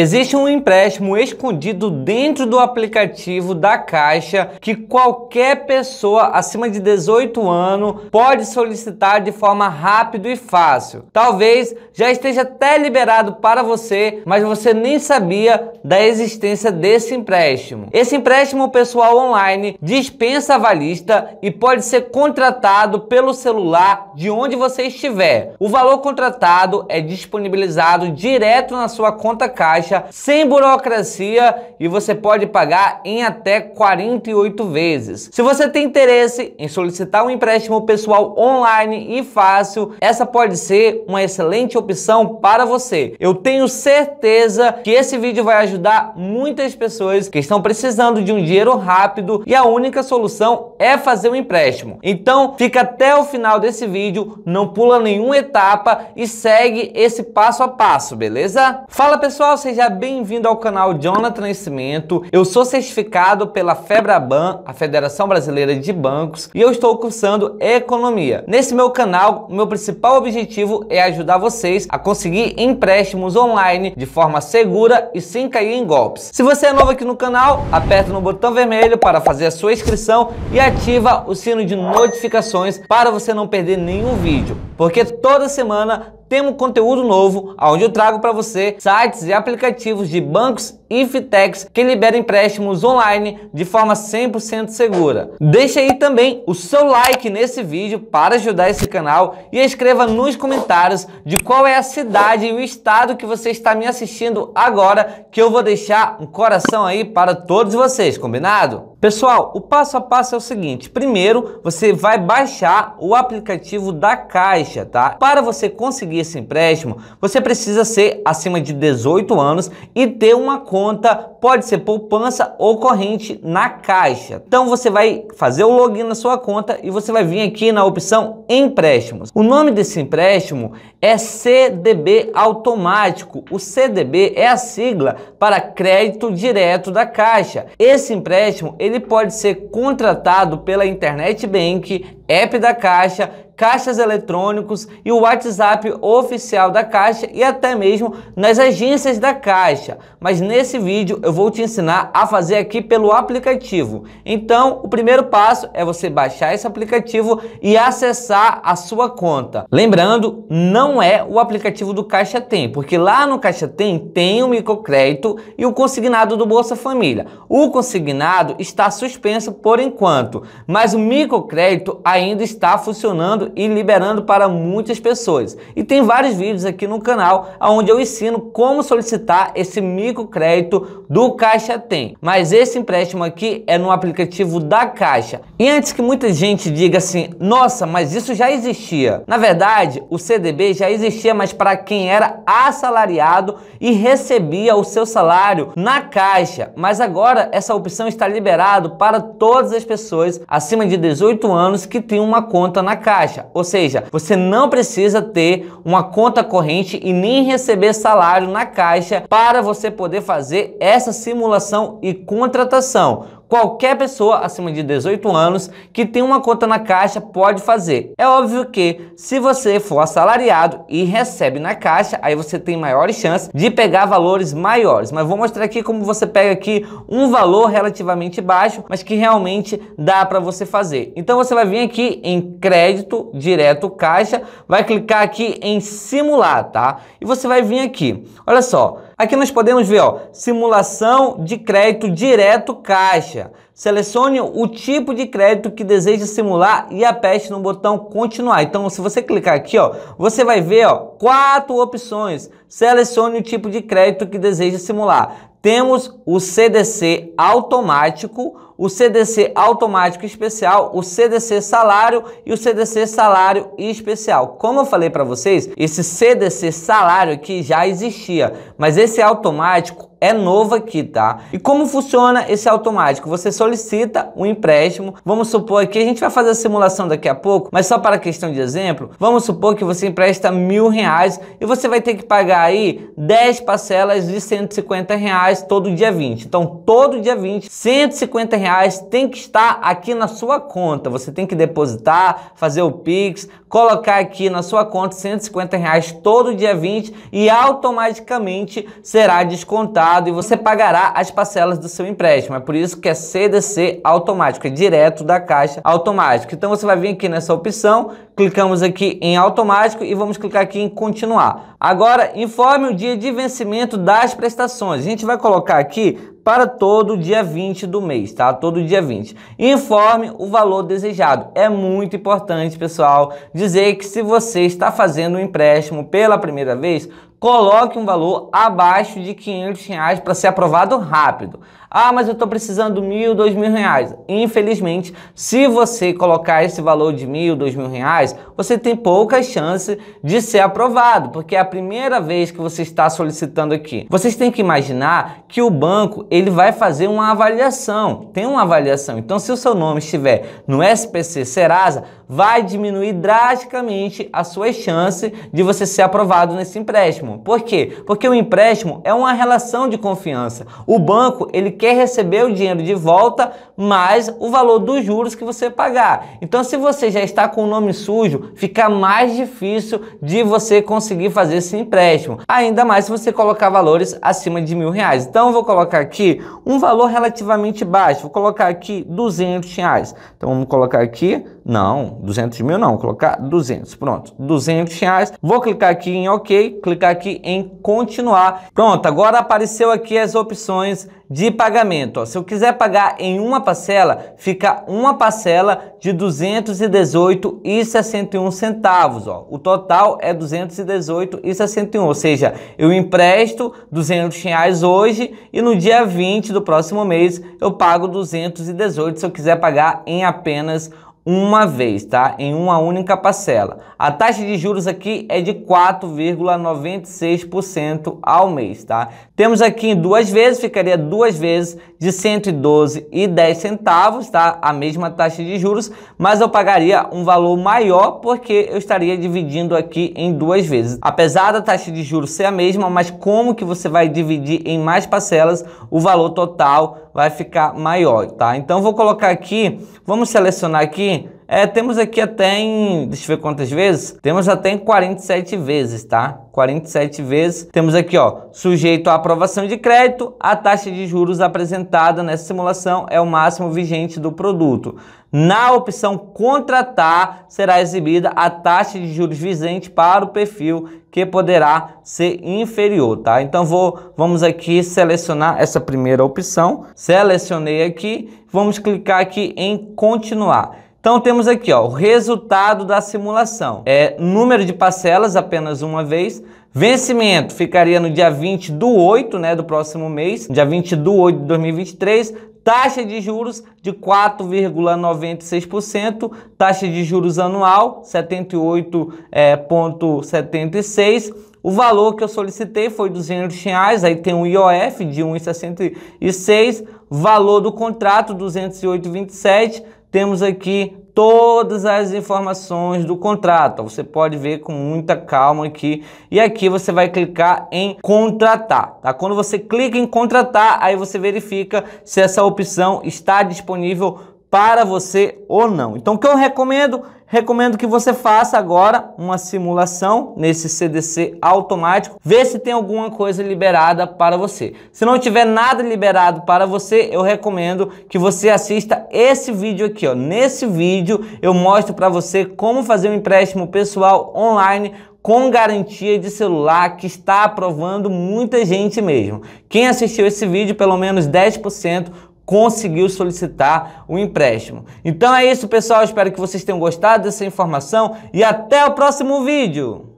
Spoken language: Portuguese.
Existe um empréstimo escondido dentro do aplicativo da Caixa que qualquer pessoa acima de 18 anos pode solicitar de forma rápida e fácil. Talvez já esteja até liberado para você, mas você nem sabia da existência desse empréstimo. Esse empréstimo pessoal online dispensa valista e pode ser contratado pelo celular de onde você estiver. O valor contratado é disponibilizado direto na sua conta Caixa taxa, sem burocracia e você pode pagar em até 48 vezes. Se você tem interesse em solicitar um empréstimo pessoal online e fácil, essa pode ser uma excelente opção para você. Eu tenho certeza que esse vídeo vai ajudar muitas pessoas que estão precisando de um dinheiro rápido e a única solução é fazer um empréstimo. Então, fica até o final desse vídeo, não pula nenhuma etapa e segue esse passo a passo, beleza? Fala pessoal, seja Seja bem-vindo ao canal Jonathan Nascimento. Eu sou certificado pela FEBRABAN, a Federação Brasileira de Bancos, e eu estou cursando Economia. Nesse meu canal, o meu principal objetivo é ajudar vocês a conseguir empréstimos online de forma segura e sem cair em golpes. Se você é novo aqui no canal, aperta no botão vermelho para fazer a sua inscrição e ativa o sino de notificações para você não perder nenhum vídeo, porque toda semana temos conteúdo novo, onde eu trago para você sites e aplicativos de bancos e fintechs que liberam empréstimos online de forma 100% segura. Deixe aí também o seu like nesse vídeo para ajudar esse canal e escreva nos comentários de qual é a cidade e o estado que você está me assistindo agora, que eu vou deixar um coração aí para todos vocês, combinado? Pessoal, o passo a passo é o seguinte: primeiro você vai baixar o aplicativo da Caixa, tá? Para você conseguir conseguir esse empréstimo, você precisa ser acima de 18 anos e ter uma conta, pode ser poupança ou corrente na Caixa. Então você vai fazer o login na sua conta e você vai vir aqui na opção empréstimos. O nome desse empréstimo é CDB automático. O CDB é a sigla para crédito direto da Caixa. Esse empréstimo, ele pode ser contratado pela Internet Bank, app da Caixa, caixas eletrônicos e o WhatsApp oficial da Caixa e até mesmo nas agências da Caixa. Mas nesse vídeo eu vou te ensinar a fazer aqui pelo aplicativo. Então, o primeiro passo é você baixar esse aplicativo e acessar a sua conta. Lembrando, não é o aplicativo do Caixa Tem, porque lá no Caixa Tem tem o microcrédito e o consignado do Bolsa Família. O consignado está suspenso por enquanto, mas o microcrédito ainda ainda está funcionando e liberando para muitas pessoas. E tem vários vídeos aqui no canal onde eu ensino como solicitar esse microcrédito do Caixa Tem. Mas esse empréstimo aqui é no aplicativo da Caixa. E antes que muita gente diga assim, nossa, mas isso já existia. Na verdade, o CDB já existia, mas para quem era assalariado e recebia o seu salário na Caixa. Mas agora essa opção está liberada para todas as pessoas acima de 18 anos que tem uma conta na Caixa. Ou seja, você não precisa ter uma conta corrente e nem receber salário na Caixa para você poder fazer essa simulação e contratação qualquer pessoa acima de 18 anos que tem uma conta na Caixa pode fazer. É óbvio que se você for assalariado e recebe na Caixa, aí você tem maiores chances de pegar valores maiores. Mas vou mostrar aqui como você pega aqui um valor relativamente baixo, mas que realmente dá para você fazer. Então você vai vir aqui em crédito direto Caixa, vai clicar aqui em simular, tá? E você vai vir aqui. Olha só, Aqui nós podemos ver, ó, simulação de crédito direto caixa. Selecione o tipo de crédito que deseja simular e aperte no botão continuar. Então, se você clicar aqui, ó, você vai ver, ó, quatro opções. Selecione o tipo de crédito que deseja simular temos o CDC automático, o CDC automático especial, o CDC salário e o CDC salário especial. Como eu falei para vocês, esse CDC salário aqui já existia, mas esse automático é novo aqui, tá? E como funciona esse automático? Você solicita um empréstimo, vamos supor aqui, a gente vai fazer a simulação daqui a pouco, mas só para questão de exemplo, vamos supor que você empresta mil reais e você vai ter que pagar aí 10 parcelas de 150 reais reais todo dia 20. Então, todo dia 20, 150 reais tem que estar aqui na sua conta. Você tem que depositar, fazer o Pix, colocar aqui na sua conta 150 reais todo dia 20 e automaticamente será descontado e você pagará as parcelas do seu empréstimo. É por isso que é CDC automático, é direto da caixa automático. Então, você vai vir aqui nessa opção, Clicamos aqui em automático e vamos clicar aqui em continuar. Agora, informe o dia de vencimento das prestações. A gente vai colocar aqui para todo dia 20 do mês, tá? Todo dia 20. Informe o valor desejado. É muito importante, pessoal, dizer que se você está fazendo um empréstimo pela primeira vez, coloque um valor abaixo de 500 reais para ser aprovado rápido. Ah, mas eu estou precisando mil, dois mil reais. Infelizmente, se você colocar esse valor de mil, dois mil reais, você tem pouca chance de ser aprovado, porque é a primeira vez que você está solicitando aqui. Vocês têm que imaginar que o banco ele vai fazer uma avaliação. Tem uma avaliação. Então, se o seu nome estiver no SPC Serasa, vai diminuir drasticamente a sua chance de você ser aprovado nesse empréstimo. Por quê? Porque o empréstimo é uma relação de confiança. O banco, ele quer receber o dinheiro de volta mais o valor dos juros que você pagar. Então, se você já está com o nome sujo, fica mais difícil de você conseguir fazer esse empréstimo. Ainda mais se você colocar valores acima de mil reais. Então, eu vou colocar aqui um valor relativamente baixo, vou colocar aqui 200 reais. Então vamos colocar aqui, não, 200 mil não, vou colocar 200, pronto, 200 reais. Vou clicar aqui em OK, clicar aqui em continuar. Pronto, agora apareceu aqui as opções de pagamento. Ó. Se eu quiser pagar em uma parcela, fica uma parcela de R$ 218,61. Ó. O total é R$ 218,61, ou seja, eu empresto R$ 200 reais hoje e no dia 20 do próximo mês eu pago 218 se eu quiser pagar em apenas uma uma vez, tá? Em uma única parcela. A taxa de juros aqui é de 4,96% ao mês, tá? Temos aqui em duas vezes, ficaria duas vezes de 112,10 centavos, tá? A mesma taxa de juros, mas eu pagaria um valor maior porque eu estaria dividindo aqui em duas vezes. Apesar da taxa de juros ser a mesma, mas como que você vai dividir em mais parcelas, o valor total vai ficar maior, tá? Então vou colocar aqui, vamos selecionar aqui é, temos aqui até em, deixa eu ver quantas vezes, temos até em 47 vezes, tá? 47 vezes. Temos aqui, ó, sujeito à aprovação de crédito, a taxa de juros apresentada nessa simulação é o máximo vigente do produto. Na opção contratar, será exibida a taxa de juros vigente para o perfil, que poderá ser inferior, tá? Então vou, vamos aqui selecionar essa primeira opção. Selecionei aqui, vamos clicar aqui em continuar. Então temos aqui ó, o resultado da simulação. É número de parcelas apenas uma vez. Vencimento ficaria no dia 20 do 8 né, do próximo mês, dia 20 do 8 de 2023. Taxa de juros de 4,96%, taxa de juros anual 78,76%. É, o valor que eu solicitei foi 200 reais, aí tem um IOF de 1,66, valor do contrato 208,27, temos aqui todas as informações do contrato. Você pode ver com muita calma aqui. E aqui você vai clicar em contratar, tá? Quando você clica em contratar, aí você verifica se essa opção está disponível para você ou não. Então, o que eu recomendo? Recomendo que você faça agora uma simulação nesse CDC automático, ver se tem alguma coisa liberada para você. Se não tiver nada liberado para você, eu recomendo que você assista esse vídeo aqui. Ó. Nesse vídeo eu mostro para você como fazer um empréstimo pessoal online com garantia de celular que está aprovando muita gente mesmo. Quem assistiu esse vídeo, pelo menos 10%, conseguiu solicitar o um empréstimo. Então é isso, pessoal. Espero que vocês tenham gostado dessa informação e até o próximo vídeo!